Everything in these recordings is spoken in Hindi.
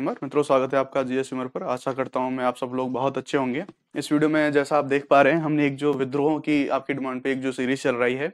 ह्यूमर मित्रों स्वागत है आपका जीएस ह्यूमर पर आशा करता हूं मैं आप सब लोग बहुत अच्छे होंगे इस वीडियो में जैसा आप देख पा रहे हैं हमने एक जो विद्रोह की आपकी डिमांड पे एक जो सीरीज चल रही है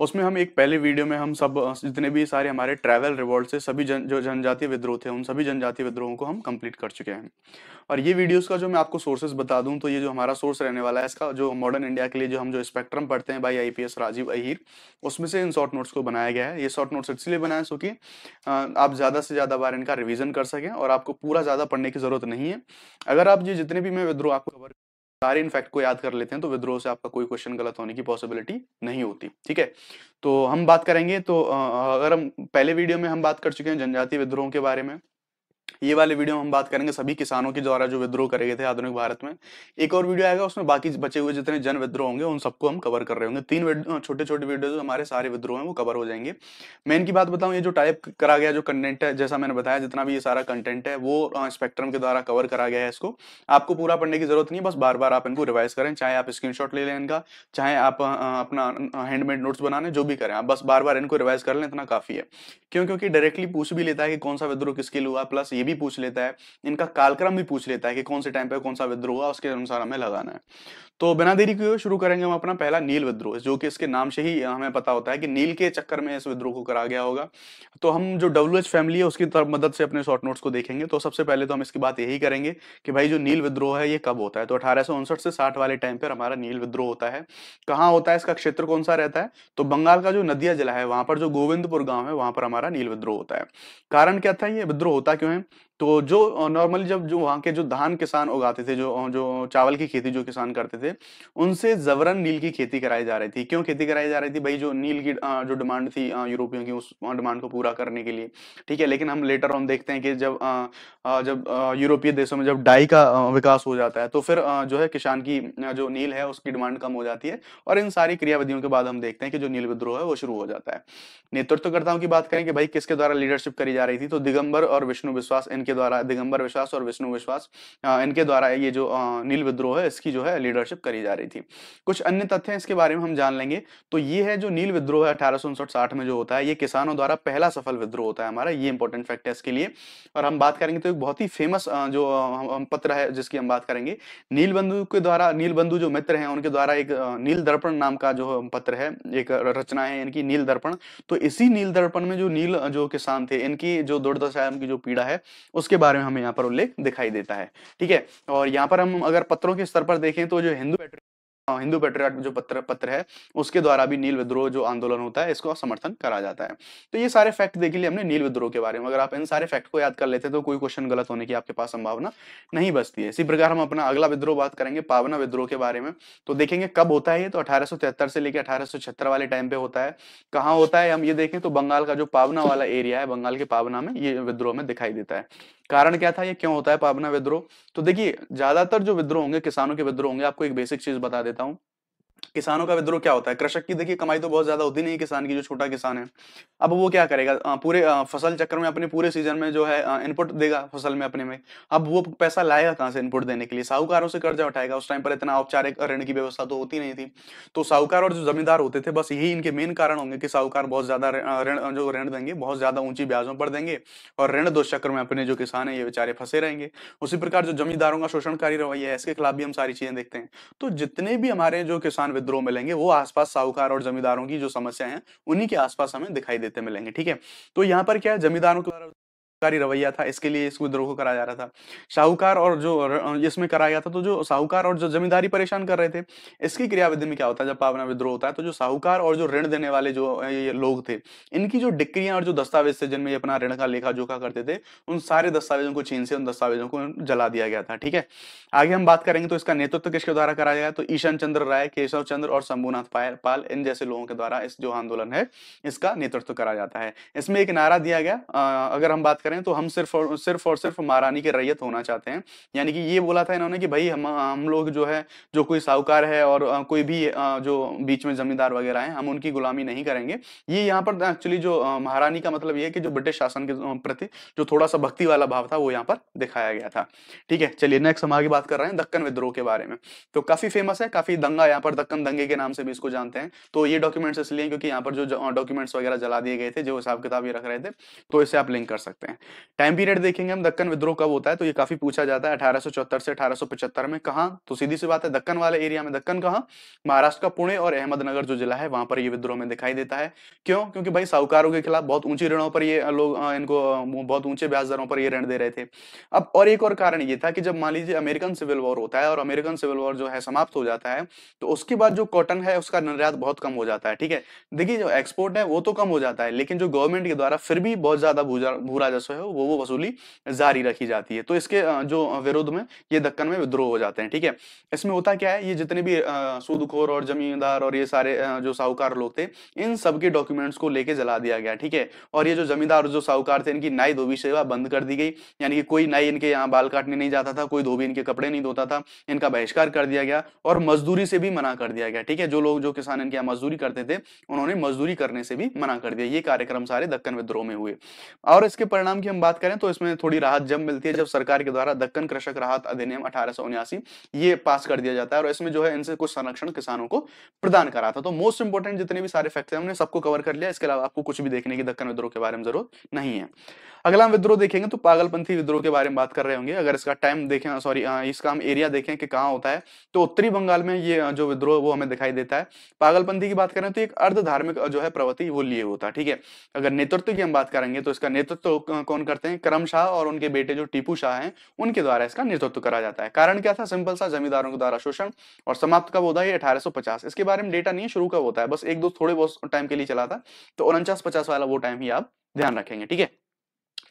उसमें हम एक पहले वीडियो में हम सब जितने भी सारे हमारे ट्रैवल रिवॉर्ड से सभी जन जो जनजातीय विद्रोह थे उन सभी जनजातीय विद्रोहों को हम कंप्लीट कर चुके हैं और ये वीडियोस का जो मैं आपको सोर्सेज बता दूं तो ये जो हमारा सोर्स रहने वाला है इसका जो मॉडर्न इंडिया के लिए जो हम जो स्पेक्ट्रम पढ़ते हैं बाई आई राजीव अहिर उसमें से इन शॉर्ट नोट्स को बनाया गया है ये शॉर्ट नोट्स इसलिए बनाए सो कि आप ज़्यादा से ज़्यादा बार इनका रिविजन कर सकें और आपको पूरा ज़्यादा पढ़ने की ज़रूरत नहीं है अगर आप ये जितने भी मैं विद्रोह आपको कवर सारे इनफैक्ट को याद कर लेते हैं तो विद्रोह से आपका कोई क्वेश्चन गलत होने की पॉसिबिलिटी नहीं होती ठीक है तो हम बात करेंगे तो अगर हम पहले वीडियो में हम बात कर चुके हैं जनजाति विद्रोह के बारे में ये वाले वीडियो में हम बात करेंगे सभी किसानों के द्वारा जो विद्रोह करे गए थे आधुनिक भारत में एक और वीडियो आएगा उसमें बाकी बचे हुए जितने जन विद्रोह होंगे उन सबको हम कवर कर रहे होंगे तीन छोटे छोटे वीडियो हमारे सारे विद्रोह हैं वो कवर हो जाएंगे मैं इनकी बात बताऊँ ये जो टाइप करा गया जो कंटेंट है जैसा मैंने बताया जितना भी ये सारा कंटेंट है वो स्पेक्ट्रम के द्वारा कवर करा गया है इसको आपको पूरा पढ़ने की जरूरत नहीं बस बार बार आप इनको रिवाइज करें चाहे आप स्क्रीन ले लें इनका चाहे आप अपना हैंडमेड नोट्स बनाने जो भी करें आप बस बार बार इनको रिवाइज कर लें इतना काफी है क्यों क्योंकि डायरेक्टली पूछ भी लेता है कि कौन सा विद्रोह किसके लिए हुआ प्लस ये भी पूछ लेता है इनका कालक्रम भी पूछ लेता है कि कौन से टाइम पे कौन सा विद्रोह हुआ उसके अनुसार हमें लगाना है तो बिना देरी के शुरू करेंगे हम अपना पहला नील विद्रोह जो कि इसके नाम से ही हमें पता होता है कि नील के चक्कर में इस विद्रोह को करा गया होगा तो हम जो डब्ल्यू फैमिली है उसकी तरफ मदद से अपने शॉर्ट नोट्स को देखेंगे तो सबसे पहले तो हम इसकी बात यही करेंगे कि भाई जो नील विद्रोह है ये कब होता है तो अठारह से साठ वाले टाइम पर हमारा नील विद्रोह होता है कहाँ होता है इसका क्षेत्र कौन सा रहता है तो बंगाल का जो नदिया जिला है वहां पर जो गोविंदपुर गांव है वहां पर हमारा नील विद्रोह होता है कारण क्या था ये विद्रोह होता क्यों है तो जो नॉर्मली जब जो वहाँ के जो धान किसान उगाते थे जो जो चावल की खेती जो किसान करते थे उनसे जबरन नील की खेती कराई जा रही थी क्यों खेती कराई जा रही थी भाई जो नील की जो डिमांड थी यूरोपियों की उस डिमांड को पूरा करने के लिए ठीक है लेकिन हम लेटर ऑन देखते हैं कि जब जब यूरोपीय देशों में जब डाई का विकास हो जाता है तो फिर जो है किसान की जो नील है उसकी डिमांड कम हो जाती है और इन सारी क्रियाविधियों के बाद हम देखते हैं कि जो नील विद्रोह है वो शुरू हो जाता है नेतृत्वकर्ताओं की बात करें कि भाई किसके द्वारा लीडरशिप करी जा रही थी तो दिगंबर और विष्णु विश्वास विश्वास इनके द्वारा दिगंबर विश्वास और विष्णु विश्वास इनके द्वारा ये जो नील विद्रोह है इसकी जो है लीडरशिप करी जा रही थी कुछ अन्य तथ्य इसके बारे में हम जान लेंगे तो ये है जो नील विद्रोह है अठारह में जो होता है ये किसानों द्वारा पहला सफल विद्रोह होता है हमारा ये इंपॉर्टेंट फैक्ट है इसके लिए और हम बात करेंगे तो एक बहुत ही फेमस जो पत्र है जिसकी हम बात करेंगे नील बंधु के द्वारा नील बंधु जो मित्र हैं उनके द्वारा एक नील दर्पण नाम का जो पत्र है एक रचना है इनकी नील दर्पण तो इसी नील दर्पण में जो नील जो किसान थे इनकी जो दुर्दशा है उनकी जो पीड़ा है उसके बारे में हमें यहाँ पर उल्लेख दिखाई देता है ठीक है और यहाँ पर हम अगर पत्रों के स्तर पर देखें तो जो हिंदू हिंदू पेट्रियाट जो पत्र पत्र है उसके द्वारा भी नील विद्रोह जो आंदोलन होता है इसको समर्थन करा जाता है तो ये सारे फैक्ट देख लिए हमने नील विद्रोह के बारे में अगर आप इन सारे फैक्ट को याद कर लेते तो कोई क्वेश्चन गलत होने की आपके पास संभावना नहीं बचती है इसी प्रकार हम अपना अगला विद्रोह बात करेंगे पावना विद्रोह के बारे में तो देखेंगे कब होता है ये तो अठारह से लेकर अठारह वाले टाइम पे होता है कहाँ होता है हम ये देखें तो बंगाल का जो पावना वाला एरिया है बंगाल के पावना में ये विद्रोह में दिखाई देता है कारण क्या था ये क्यों होता है पावना विद्रोह तो देखिए ज्यादातर जो विद्रोह होंगे किसानों के विद्रोह होंगे आपको एक बेसिक चीज बता देता Então, किसानों का विद्रोह क्या होता है कृषक की देखिए कमाई तो बहुत ज्यादा होती नहीं किसान की जो छोटा किसान है अब वो क्या करेगा पूरे फसल चक्र में अपने पूरे सीजन में जो है इनपुट देगा फसल में अपने में अब वो पैसा लाएगा कहाँ से इनपुट देने के लिए साहूकारों से कर्जा उठाएगा उस टाइम पर इतना औपचारिक ऋण की व्यवस्था तो होती नहीं थी तो साहूकार और जो जमींदार होते थे बस यही इनके मेन कारण होंगे कि साहूकार बहुत ज्यादा ऋण जो ऋण देंगे बहुत ज्यादा ऊंची ब्याजों पर देंगे और ऋण दुष्चक्र में अपने जो किसान है ये बेचारे फंसे रहेंगे उसी प्रकार जो जमींदारों का शोषणकारी रवैया है इसके खिलाफ भी हम सारी चीजें देखते हैं तो जितने भी हमारे जो किसान किसान विद्रोह मिलेंगे वो आसपास साहूकार और जमींदारों की जो समस्या है उन्हीं के आसपास हमें दिखाई देते मिलेंगे ठीक है तो यहाँ पर क्या है जमींदारों के द्वारा कारी रवैया था इसके लिए इसको विद्रोह कराया जा रहा था साहूकार और जो इसमें कराया गया था तो जो साहूकार और जो जमींदारी परेशान कर रहे थे इसकी क्रियाविधि में क्या होता है जब पावना विद्रोह होता है तो जो साहूकार और जो ऋण देने वाले जो ये लोग थे इनकी जो डिक्रियां और जो दस्तावेज थे जिनमें अपना ऋण का लेखा जोखा करते थे उन सारे दस्तावेजों को चीन से उन दस्तावेजों को जला दिया गया था ठीक है आगे हम बात करेंगे तो इसका नेतृत्व किसके द्वारा कराया गया तो ईशान चंद्र राय केशव चंद्र और शंभुनाथ पाल इन जैसे लोगों के द्वारा इस जो आंदोलन है इसका नेतृत्व करा जाता है इसमें एक नारा दिया गया अगर हम बात करें तो हम सिर्फ और सिर्फ और सिर्फ महारानी के रैयत होना चाहते हैं यानी कि ये बोला था इन्होंने कि भाई हम हम लोग जो है जो कोई साहूकार है और कोई भी जो बीच में जमींदार वगैरह हैं हम उनकी गुलामी नहीं करेंगे ये यहाँ पर एक्चुअली जो महारानी का मतलब ये है कि जो ब्रिटिश शासन के प्रति जो थोड़ा सा भक्ति वाला भाव था वो यहाँ पर दिखाया गया था ठीक है चलिए नेक्स्ट हम आगे बात कर रहे हैं दक्कन विद्रोह के बारे में तो काफी फेमस है काफी दंगा यहाँ पर दक्कन दंगे के नाम से भी इसको जानते हैं तो ये डॉक्यूमेंट्स इसलिए क्योंकि यहाँ पर जो डॉक्यूमेंट्स वगैरह जला दिए गए थे जो हिसाब किताब ये रख रहे थे तो इसे आप लिंक कर सकते हैं टाइम पीरियड देखेंगे हम दक्कन विद्रोह कब होता है तो ये काफी पूछा जाता है अठारह से अठारह में कहा तो सीधी सी बात है दक्कन वाले एरिया में दक्कन कहा महाराष्ट्र का पुणे और अहमदनगर जो जिला है वहां पर ये विद्रोह में दिखाई देता है क्यों क्योंकि भाई साहूकारों के खिलाफ बहुत ऊंची ऋणों पर ये लोग इनको बहुत ऊंचे ब्याज दरों पर ये ऋण दे रहे थे अब और एक और कारण ये था कि जब मान लीजिए अमेरिकन सिविल वॉर होता है और अमेरिकन सिविल वॉर जो है समाप्त हो जाता है तो उसके बाद जो कॉटन है उसका निर्यात बहुत कम हो जाता है ठीक है देखिए जो एक्सपोर्ट है वो तो कम हो जाता है लेकिन जो गवर्नमेंट के द्वारा फिर भी बहुत ज्यादा भू राजस्व जो है वो वो वसूली जारी रखी जाती है तो इसके जो विरोध में ये दक्कन में विद्रोह हो जाते हैं ठीक है इसमें होता क्या है ये जितने भी सूदखोर और जमींदार और ये सारे जो साहूकार लोग थे इन सबके डॉक्यूमेंट्स को लेके जला दिया गया ठीक है और ये जो जमींदार जो साहूकार थे इनकी नाई धोबी सेवा बंद कर दी गई यानी कि कोई नाई इनके यहाँ बाल काटने नहीं जाता था कोई धोबी इनके कपड़े नहीं धोता था इनका बहिष्कार कर दिया गया और मजदूरी से भी मना कर दिया गया ठीक है जो लोग जो किसान इनके मजदूरी करते थे उन्होंने मजदूरी करने से भी मना कर दिया ये कार्यक्रम सारे दक्कन विद्रोह में हुए और इसके परिणाम की हम बात करें तो इसमें थोड़ी राहत जब मिलती है जब सरकार के द्वारा दक्कन कृषक राहत अधिनियम अठारह ये पास कर दिया जाता है और इसमें जो है इनसे कुछ संरक्षण किसानों को प्रदान करा था तो मोस्ट इंपोर्टेंट जितने भी सारे फैक्ट्री हमने सबको कवर कर लिया इसके अलावा आपको कुछ भी देखने की दक्कन विद्रोह के बारे में जरूरत नहीं है अगला हम विद्रोह देखेंगे तो पागलपंथी विद्रोह के बारे में बात कर रहे होंगे अगर इसका टाइम देखें सॉरी इसका हम एरिया देखें कि कहाँ होता है तो उत्तरी बंगाल में ये जो विद्रोह वो हमें दिखाई देता है पागलपंथी की बात करें तो एक अर्ध धार्मिक जो है प्रवृत्ति वो लिए होता है ठीक है अगर नेतृत्व की हम बात करेंगे तो इसका नेतृत्व कौन करते हैं करम शाह और उनके बेटे जो टीपू शाह हैं उनके द्वारा इसका नेतृत्व करा जाता है कारण क्या था सिंपल सा जमींदारों के द्वारा शोषण और समाप्त कब होता है अठारह इसके बारे में डेटा नहीं है शुरू कब होता है बस एक दो थोड़े बहुत टाइम के लिए चला था तो उनचास पचास वाला वो टाइम ही आप ध्यान रखेंगे ठीक है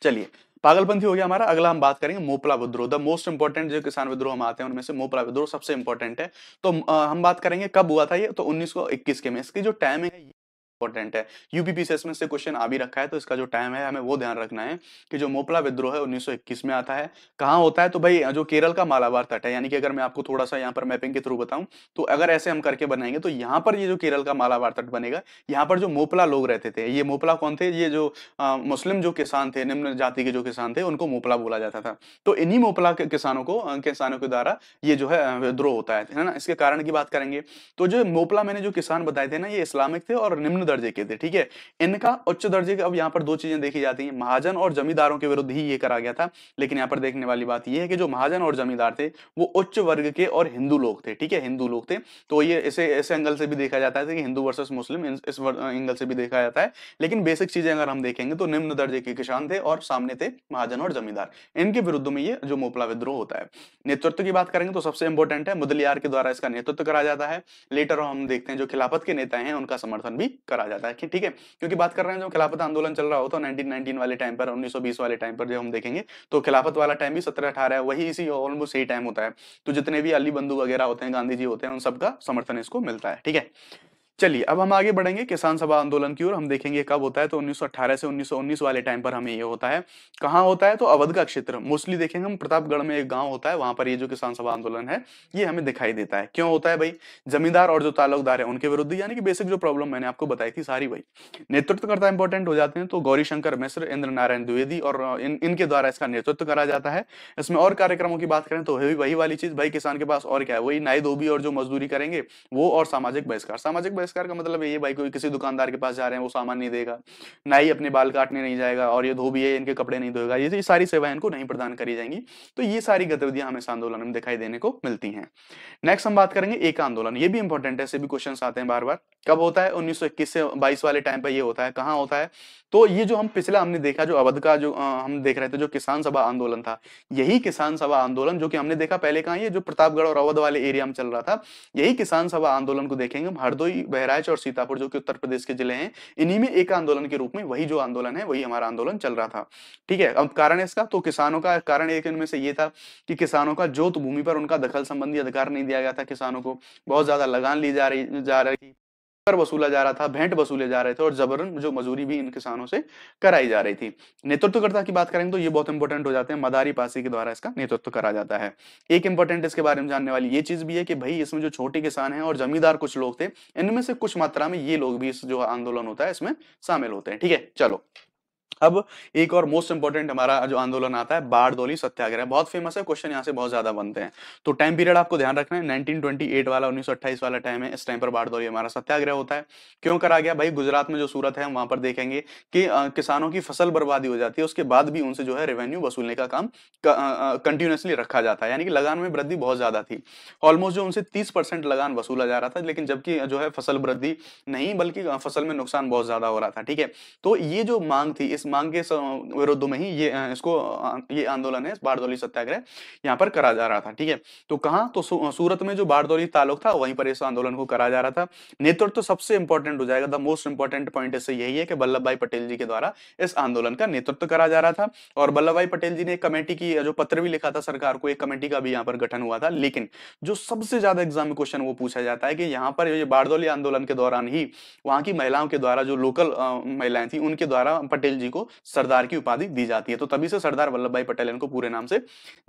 चलिए पागलपंथी हो गया हमारा अगला हम बात करेंगे मोपला विद्रोह द मोस्ट इंपॉर्टेंट जो किसान विद्रोह हम आते हैं उनमें से मोपला विद्रोह सबसे इंपॉर्टेंट है तो आ, हम बात करेंगे कब हुआ था ये तो 1921 के में इसकी जो टाइमिंग है इंपॉर्टेंट है यूपीपीसीएस में से क्वेश्चन आ भी रखा है तो इसका जो टाइम है हमें वो ध्यान रखना है कि जो मोपला विद्रोह है 1921 में आता है कहाँ होता है तो भाई जो केरल का मालाबार तट है यानी कि अगर मैं आपको थोड़ा सा यहाँ पर मैपिंग के थ्रू बताऊं तो अगर ऐसे हम करके बनाएंगे तो यहाँ पर ये जो केरल का मालाबार तट बनेगा यहाँ पर जो मोपला लोग रहते थे ये मोपला कौन थे ये जो आ, मुस्लिम जो किसान थे निम्न जाति के जो किसान थे उनको मोपला बोला जाता था तो इन्हीं मोपला के किसानों को किसानों के द्वारा ये जो है विद्रोह होता है ना इसके कारण की बात करेंगे तो जो मोपला मैंने जो किसान बताए थे ना ये इस्लामिक थे और निम्न दर्जे के थे ठीक है इनका उच्च दर्जे के अब यहाँ पर दो चीजें देखी जाती हैं महाजन और जमींदारों के विरुद्ध ही ये करा गया था लेकिन यहाँ पर देखने वाली बात यह है कि जो महाजन और जमींदार थे वो उच्च वर्ग के और हिंदू लोग थे ठीक है हिंदू लोग थे तो ये इसे ऐसे एंगल से भी देखा जाता है कि हिंदू वर्सेस मुस्लिम इस एंगल से भी देखा जाता है लेकिन बेसिक चीजें अगर हम देखेंगे तो निम्न दर्जे के किसान थे और सामने थे महाजन और जमींदार इनके विरुद्ध में ये जो मोपला विद्रोह होता है नेतृत्व की बात करेंगे तो सबसे इंपॉर्टेंट है मुदलियार के द्वारा इसका नेतृत्व करा जाता है लेटर हम देखते हैं जो खिलाफत के नेता हैं उनका समर्थन भी करा पर आ जाता है ठीक है क्योंकि बात कर रहे हैं जो खिलाफत आंदोलन चल रहा हो तो नाइनटीन वाले टाइम पर उन्नीस वाले टाइम पर जो हम देखेंगे तो खिलाफत वाला टाइम भी सत्रह अठारह वही इसी ऑलमोस्ट यही टाइम होता है तो जितने भी अली बंधु वगैरह होते हैं गांधी जी होते हैं उन सबका समर्थन इसको मिलता है ठीक है चलिए अब हम आगे बढ़ेंगे किसान सभा आंदोलन की ओर हम देखेंगे कब होता है तो 1918 से 1919 वाले टाइम पर हमें ये होता है कहाँ होता है तो अवध का क्षेत्र मोस्टली देखेंगे हम प्रतापगढ़ में एक गांव होता है वहां पर ये जो किसान सभा आंदोलन है ये हमें दिखाई देता है क्यों होता है भाई जमींदार और जो तालुकदार है उनके विरुद्ध यानी कि बेसिक जो प्रॉब्लम मैंने आपको बताई थी सारी भाई नेतृत्वकर्ता इंपॉर्टेंट हो जाते हैं तो गौरीशंकर मिश्र इंद्र नारायण द्विवेदी और इनके द्वारा इसका नेतृत्व करा जाता है इसमें और कार्यक्रमों की बात करें तो वही वाली चीज भाई किसान के पास और क्या है वही नाई धोबी और जो मजदूरी करेंगे वो और सामाजिक बहिष्कार सामाजिक तिरस्कार का मतलब ये भाई कोई किसी दुकानदार के पास जा रहे हैं वो सामान नहीं देगा ना ही अपने बाल काटने नहीं जाएगा और ये है इनके कपड़े नहीं धोएगा ये सारी सेवाएं इनको नहीं प्रदान करी जाएंगी तो ये सारी गतिविधियां हमें इस आंदोलन में दिखाई देने को मिलती है नेक्स्ट हम बात करेंगे एक आंदोलन ये भी इंपॉर्टेंट है ऐसे भी क्वेश्चन आते हैं बार बार कब होता है उन्नीस से बाईस वाले टाइम पर यह होता है कहाँ होता है तो ये जो हम पिछला हमने देखा जो अवध का जो आ, हम देख रहे थे जो किसान सभा आंदोलन था यही किसान सभा आंदोलन जो कि हमने देखा पहले कहा ये जो प्रतापगढ़ और अवध वाले एरिया में चल रहा था यही किसान सभा आंदोलन को देखेंगे हम हरदोई बहराइच और सीतापुर जो कि उत्तर प्रदेश के जिले हैं इन्हीं में एक आंदोलन के रूप में वही जो आंदोलन है वही हमारा आंदोलन चल रहा था ठीक है अब कारण इसका तो किसानों का कारण एक इनमें से ये था कि किसानों का जोत भूमि पर उनका दखल संबंधी अधिकार नहीं दिया गया था किसानों को बहुत ज्यादा लगान ली जा रही जा रही कर वसूला जा रहा था भेंट वसूले जा रहे थे और जबरन जो मजूरी भी इन किसानों से कराई जा रही थी नेतृत्वकर्ता की बात करेंगे तो ये बहुत इंपॉर्टेंट हो जाते हैं मदारी पासी के द्वारा इसका नेतृत्व करा जाता है एक इंपॉर्टेंट इसके बारे में जानने वाली ये चीज भी है कि भाई इसमें जो छोटे किसान है और जमींदार कुछ लोग थे इनमें से कुछ मात्रा में ये लोग भी इस जो आंदोलन होता है इसमें शामिल होते हैं ठीक है चलो अब एक और मोस्ट इंपॉर्टेंट हमारा जो आंदोलन आता है बारदोली सत्याग्रह बहुत फेमस है क्वेश्चन यहाँ से बहुत ज्यादा बनते हैं तो टाइम पीरियड आपको ध्यान रखना है 1928 वाला 1928 वाला टाइम है इस टाइम पर बारदोली हमारा सत्याग्रह होता है क्यों करा गया भाई गुजरात में जो सूरत है वहां पर देखेंगे कि किसानों की फसल बर्बादी हो जाती है उसके बाद भी उनसे जो है रेवेन्यू वसूलने का काम कंटिन्यूसली रखा जाता है यानी कि लगान में वृद्धि बहुत ज्यादा थी ऑलमोस्ट जो उनसे तीस लगान वसूला जा रहा था लेकिन जबकि जो है फसल वृद्धि नहीं बल्कि फसल में नुकसान बहुत ज्यादा हो रहा था ठीक है तो ये जो मांग थी इस मांग के विरोध में ही ये इसको ये आंदोलन है बारदौली सत्याग्रह यहाँ पर करा जा रहा था ठीक है तो कहाँ तो सूरत में जो बारदौली तालुक था वहीं पर इस आंदोलन को करा जा रहा था नेतृत्व तो सबसे इंपॉर्टेंट हो जाएगा द मोस्ट इंपॉर्टेंट पॉइंट इससे यही है कि वल्लभ भाई पटेल जी के द्वारा इस आंदोलन का नेतृत्व करा जा रहा था और वल्लभ भाई पटेल जी ने एक कमेटी की जो पत्र भी लिखा था सरकार को एक कमेटी का भी यहाँ पर गठन हुआ था लेकिन जो सबसे ज्यादा एग्जाम में क्वेश्चन वो पूछा जाता है कि यहाँ पर बारदौली आंदोलन के दौरान ही वहां की महिलाओं के द्वारा जो लोकल महिलाएं थी उनके द्वारा पटेल जी को इनको सरदार की उपाधि दी जाती है तो तभी से सरदार वल्लभ भाई पटेल इनको पूरे नाम से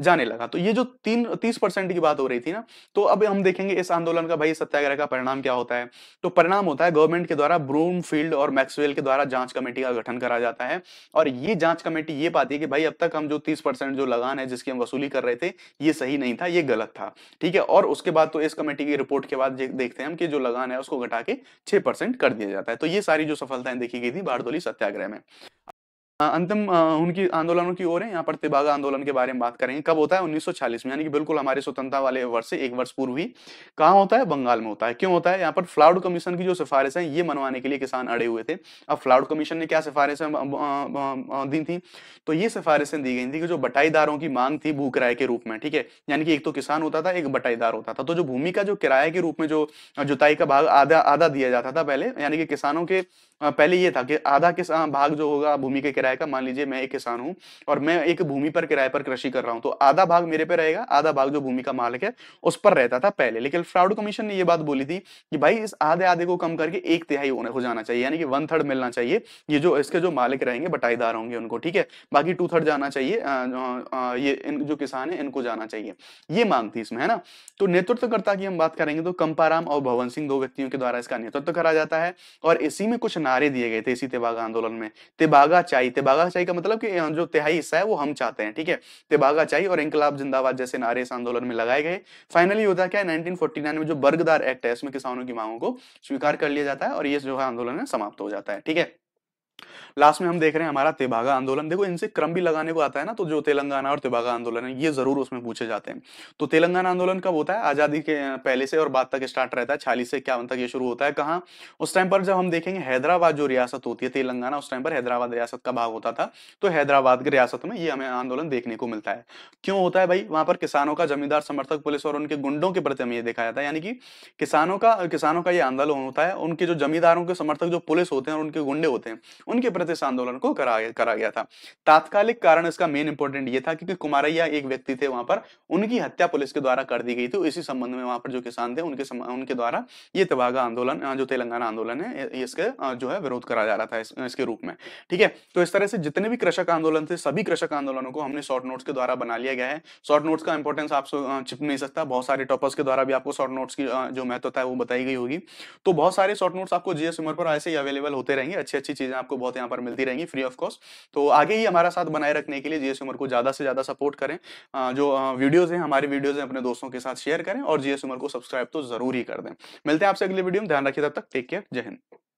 जाने लगा तो ये जो तीन तीस परसेंट की बात हो रही थी ना तो अब हम देखेंगे इस आंदोलन का भाई सत्याग्रह का परिणाम क्या होता है तो परिणाम होता है गवर्नमेंट के द्वारा ब्रूमफील्ड और मैक्सवेल के द्वारा जांच कमेटी का गठन करा जाता है और ये जांच कमेटी ये पाती है कि भाई अब तक हम जो तीस जो लगान है जिसकी हम वसूली कर रहे थे ये सही नहीं था ये गलत था ठीक है और उसके बाद तो इस कमेटी की रिपोर्ट के बाद देखते हैं हम कि जो लगान है उसको घटा के छह परसेंट कर दिया जाता है तो ये सारी जो सफलताएं देखी गई थी बारदोली सत्याग्रह में अंतिम उनकी आंदोलनों की ओर है यहाँ पर तिबागा आंदोलन के बारे में बात करेंगे कब होता है 1940 में यानी कि बिल्कुल हमारे स्वतंत्रता वाले वर्ष से एक वर्ष पूर्व ही कहाँ होता है बंगाल में होता है क्यों होता है यहाँ पर फ्लाउड कमीशन की जो सिफारिश है ये मनवाने के लिए किसान अड़े हुए थे अब फ्लाउड कमीशन ने क्या सिफारिशें दी थी तो ये सिफारिशें दी गई थी कि जो बटाईदारों की मांग थी भू किराए के रूप में ठीक है यानी कि एक तो किसान होता था एक बटाईदार होता था तो जो भूमि का जो किराए के रूप में जो जुताई का भाग आधा आधा दिया जाता था पहले यानी कि किसानों के पहले ये था कि आधा किस भाग जो होगा भूमि के किराए का मान लीजिए मैं एक किसान हूं और मैं एक भूमि पर किराए पर कृषि कर रहा हूं तो आधा भाग मेरे पे रहेगा आधा भाग जो भूमि का मालिक है उस पर रहता था पहले लेकिन फ्रॉड कमीशन ने यह बात बोली थी कि भाई इस आधे आधे को कम करके एक तिहाई हो जाना चाहिए यानी कि वन थर्ड मिलना चाहिए ये जो इसके जो मालिक रहेंगे बटाईदार होंगे उनको ठीक है बाकी टू थर्ड जाना चाहिए ये जो किसान है इनको जाना चाहिए ये मांग थी इसमें है ना तो नेतृत्वकर्ता की हम बात करेंगे तो कंपाराम और भवन सिंह दो व्यक्तियों के द्वारा इसका नेतृत्व करा जाता है और इसी में कुछ नारे दिए गए थे इसी तेबागा आंदोलन में तेबागा चाई तेबागा चाई का मतलब कि जो तिहाई हिस्सा है वो हम चाहते हैं ठीक है तेबागा चाई और इंकलाब जिंदाबाद जैसे नारे इस आंदोलन में लगाए गए फाइनली होता क्या है नाइन में जो बर्गदार एक्ट है इसमें किसानों की मांगों को स्वीकार कर लिया जाता है और ये जो है आंदोलन है समाप्त हो जाता है ठीक है लास्ट में हम देख रहे हैं हमारा तेभागा आंदोलन देखो इनसे क्रम भी लगाने को आता है ना तो जो तेलंगाना और तेभागा आंदोलन है ये जरूर उसमें पूछे जाते हैं तो तेलंगाना आंदोलन कब होता है आजादी के पहले से और बाद तक स्टार्ट रहता है छालीस से इक्यावन तक ये शुरू होता है कहाँ उस टाइम पर जब हम देखेंगे हैदराबाद जो रियासत होती है तेलंगाना उस टाइम पर हैदराबाद रियासत का भाग होता था तो हैदराबाद की रियासत में ये हमें आंदोलन देखने को मिलता है क्यों होता है भाई वहां पर किसानों का जमींदार समर्थक पुलिस और उनके गुंडों के प्रति हमें ये देखा जाता है यानी कि किसानों का किसानों का ये आंदोलन होता है उनके जो जमींदारों के समर्थक जो पुलिस होते हैं और उनके गुंडे होते हैं उनके प्रति इस आंदोलन को करा गया था तात्कालिक कारण इसका मेन इंपोर्टेंट ये था क्योंकि कुमारैया एक व्यक्ति थे वहां पर उनकी हत्या पुलिस के द्वारा कर दी गई थी इसी संबंध में वहां पर जो किसान थे उनके उनके द्वारा ये तबागा आंदोलन जो तेलंगाना आंदोलन है इसके जो है विरोध करा जा रहा था इसके रूप में ठीक है तो इस तरह से जितने भी कृषक आंदोलन थे सभी कृषक आंदोलनों को हमने शॉर्ट नोट्स के द्वारा बना लिया गया है शॉर्ट नोट्स का इंपोर्टेंस आपको छिप नहीं सकता बहुत सारे टॉपर्स के द्वारा भी आपको शॉर्ट नोट्स की जो महत्वता है वो बताई गई होगी तो बहुत सारे शॉर्ट नोट्स आपको जीएस उमर पर ऐसे ही अवेलेबल होते रहेंगे अच्छी अच्छी चीजें आपको बहुत यहाँ पर मिलती रहेंगी फ्री ऑफ कॉस्ट तो आगे ही हमारा साथ बनाए रखने के लिए जीएस उमर को ज़्यादा से ज़्यादा सपोर्ट करें जो वीडियोज़ हैं हमारे वीडियोज़ हैं अपने दोस्तों के साथ शेयर करें और जीएस उमर को सब्सक्राइब तो ज़रूर ही कर दें मिलते हैं आपसे अगले वीडियो में ध्यान रखिए तब तक टेक केयर जय हिंद